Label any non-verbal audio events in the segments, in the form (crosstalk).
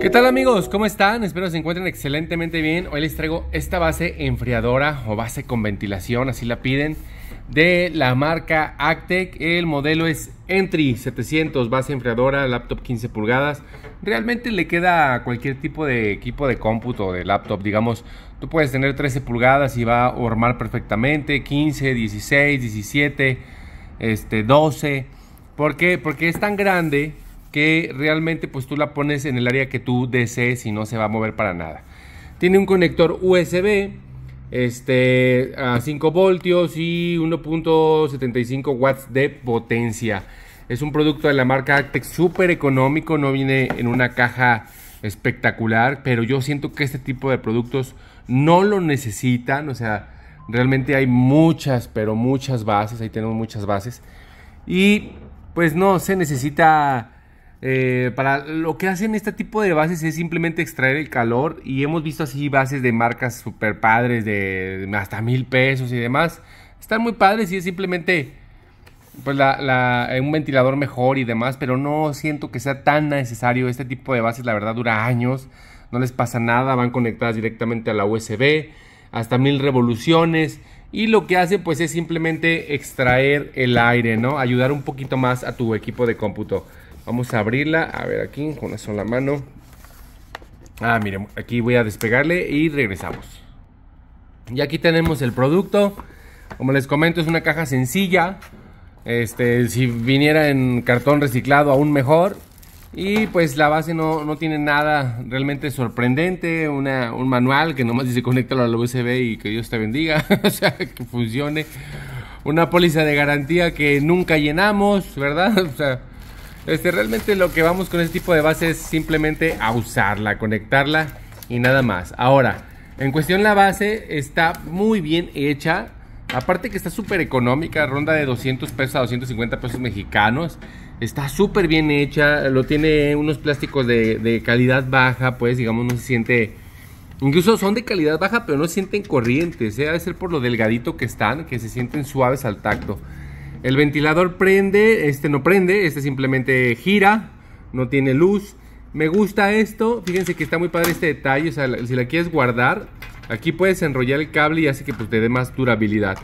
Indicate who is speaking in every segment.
Speaker 1: ¿Qué tal amigos? ¿Cómo están? Espero se encuentren excelentemente bien. Hoy les traigo esta base enfriadora o base con ventilación, así la piden, de la marca Actec. El modelo es Entry 700, base enfriadora, laptop 15 pulgadas. Realmente le queda a cualquier tipo de equipo de cómputo de laptop. Digamos, tú puedes tener 13 pulgadas y va a armar perfectamente, 15, 16, 17, este, 12. ¿Por qué? Porque es tan grande que realmente pues tú la pones en el área que tú desees y no se va a mover para nada. Tiene un conector USB este, a 5 voltios y 1.75 watts de potencia. Es un producto de la marca Actec súper económico, no viene en una caja espectacular, pero yo siento que este tipo de productos no lo necesitan, o sea, realmente hay muchas, pero muchas bases, ahí tenemos muchas bases. Y pues no se necesita eh, para lo que hacen este tipo de bases es simplemente extraer el calor y hemos visto así bases de marcas super padres de hasta mil pesos y demás. Están muy padres y es simplemente pues un ventilador mejor y demás, pero no siento que sea tan necesario. Este tipo de bases la verdad dura años, no les pasa nada, van conectadas directamente a la USB, hasta mil revoluciones. Y lo que hace pues es simplemente extraer el aire, ¿no? Ayudar un poquito más a tu equipo de cómputo. Vamos a abrirla, a ver aquí, con una sola mano. Ah, miren, aquí voy a despegarle y regresamos. Y aquí tenemos el producto. Como les comento, es una caja sencilla. Este, si viniera en cartón reciclado, aún mejor. Y pues la base no, tiene nada realmente sorprendente. un manual que nomás dice conéctalo al USB y que Dios te bendiga. (laughs) o sea, que funcione. Una póliza de garantía que nunca llenamos, ¿verdad? (laughs) o sea, este, realmente lo que vamos con este tipo de base es simplemente a usarla, conectarla y nada más. Ahora, en cuestión la base está muy bien hecha. Aparte que está súper económica, ronda de 200 pesos a 250 pesos mexicanos. Está súper bien hecha, lo tiene unos plásticos de, calidad baja, pues digamos no se siente... Incluso son de calidad baja, pero no se sienten corrientes. ¿eh? Debe ser por lo delgadito que están, que se sienten suaves al tacto. El ventilador prende, este no prende, este simplemente gira, no tiene luz. Me gusta esto, fíjense que está muy padre este detalle, o sea, si la quieres guardar, aquí puedes enrollar el cable y hace que pues, te dé más durabilidad.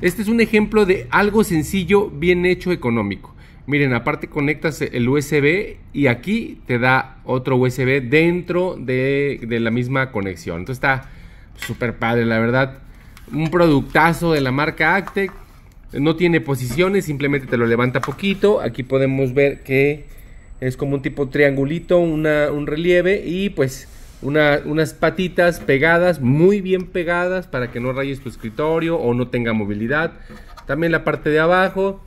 Speaker 1: Este es un ejemplo de algo sencillo, bien hecho, económico. Miren, aparte conectas el USB y aquí te da otro USB dentro de, de la misma conexión. Entonces está súper padre, la verdad. Un productazo de la marca Actec no tiene posiciones, simplemente te lo levanta poquito. Aquí podemos ver que es como un tipo triangulito, un relieve y pues unas patitas pegadas, muy bien pegadas para que no rayes tu escritorio o no tenga movilidad. También la parte de abajo,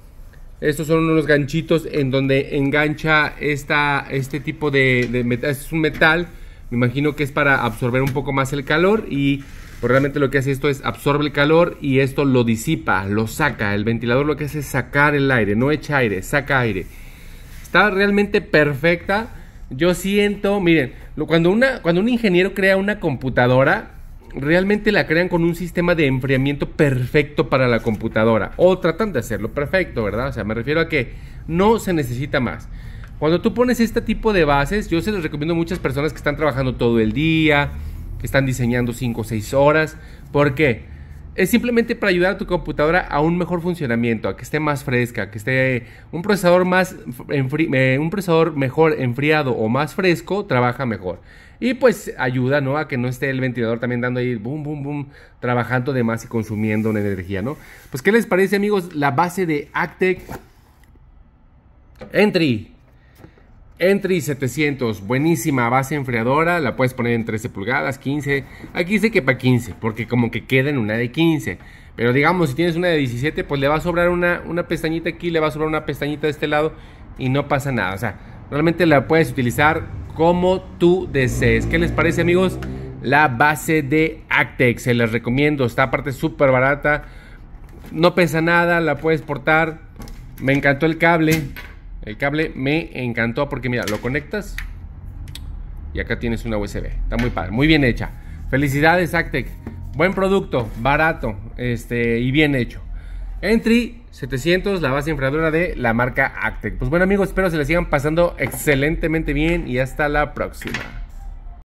Speaker 1: estos son unos ganchitos en donde engancha esta, este tipo de, de metal. Es un metal, me imagino que es para absorber un poco más el calor y pues realmente lo que hace esto es absorbe el calor y esto lo disipa, lo saca. El ventilador lo que hace es sacar el aire, no echa aire, saca aire. Está realmente perfecta. Yo siento, miren, cuando, una, cuando un ingeniero crea una computadora, realmente la crean con un sistema de enfriamiento perfecto para la computadora. O tratan de hacerlo perfecto, ¿verdad? O sea, me refiero a que no se necesita más. Cuando tú pones este tipo de bases, yo se los recomiendo a muchas personas que están trabajando todo el día, están diseñando 5 o 6 horas. ¿Por qué? Es simplemente para ayudar a tu computadora a un mejor funcionamiento, a que esté más fresca, a que esté un procesador más eh, un procesador mejor enfriado o más fresco, trabaja mejor. Y pues ayuda, ¿no? A que no esté el ventilador también dando ahí, boom, boom, boom, trabajando de más y consumiendo una energía, ¿no? Pues, ¿qué les parece, amigos? La base de Actec Entry Entry 700, buenísima base enfriadora, la puedes poner en 13 pulgadas, 15. Aquí dice que para 15, porque como que queda en una de 15. Pero digamos, si tienes una de 17, pues le va a sobrar una, una pestañita aquí, le va a sobrar una pestañita de este lado y no pasa nada. O sea, realmente la puedes utilizar como tú desees. ¿Qué les parece, amigos? La base de Actex, se les recomiendo. Está aparte súper barata, no pesa nada, la puedes portar. Me encantó el cable. El cable me encantó porque mira, lo conectas y acá tienes una USB. Está muy padre, muy bien hecha. Felicidades Actec. Buen producto, barato este, y bien hecho. Entry 700, la base infradora de la marca Actec. Pues bueno amigos, espero se les sigan pasando excelentemente bien y hasta la próxima.